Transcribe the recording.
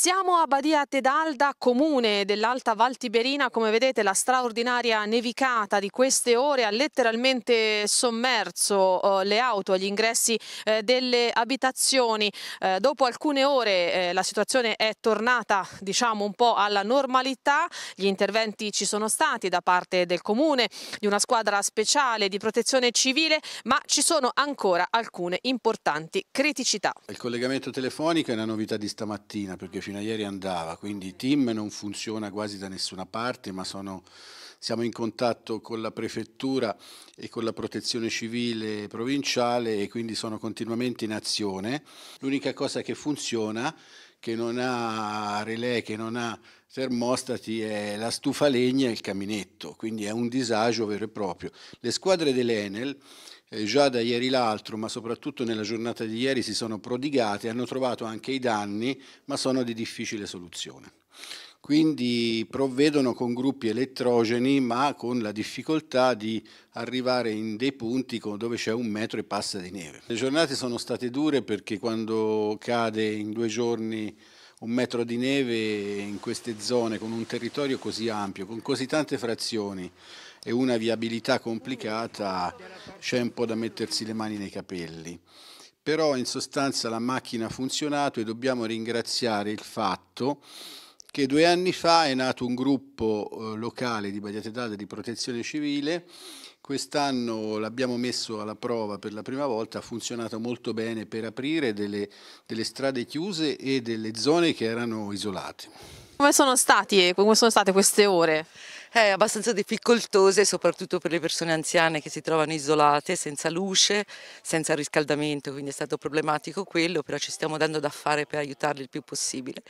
Siamo a Badia Tedalda, comune dell'Alta Val Tiberina. Come vedete la straordinaria nevicata di queste ore ha letteralmente sommerso eh, le auto agli ingressi eh, delle abitazioni. Eh, dopo alcune ore eh, la situazione è tornata diciamo un po' alla normalità. Gli interventi ci sono stati da parte del comune, di una squadra speciale di protezione civile, ma ci sono ancora alcune importanti criticità. Il collegamento telefonico è una novità di stamattina perché fino a ieri andava, quindi team non funziona quasi da nessuna parte, ma sono, siamo in contatto con la prefettura e con la protezione civile provinciale e quindi sono continuamente in azione. L'unica cosa che funziona è che non ha relè, che non ha termostati, è la stufa legna e il caminetto, quindi è un disagio vero e proprio. Le squadre dell'Enel eh, già da ieri l'altro, ma soprattutto nella giornata di ieri si sono prodigate, hanno trovato anche i danni, ma sono di difficile soluzione quindi provvedono con gruppi elettrogeni ma con la difficoltà di arrivare in dei punti dove c'è un metro e passa di neve. Le giornate sono state dure perché quando cade in due giorni un metro di neve in queste zone con un territorio così ampio, con così tante frazioni e una viabilità complicata c'è un po' da mettersi le mani nei capelli però in sostanza la macchina ha funzionato e dobbiamo ringraziare il fatto che due anni fa è nato un gruppo eh, locale di Bagnate d'Adda di protezione civile, quest'anno l'abbiamo messo alla prova per la prima volta, ha funzionato molto bene per aprire delle, delle strade chiuse e delle zone che erano isolate. Come sono, stati, come sono state queste ore? Eh, abbastanza difficoltose, soprattutto per le persone anziane che si trovano isolate, senza luce, senza riscaldamento, quindi è stato problematico quello, però ci stiamo dando da fare per aiutarli il più possibile.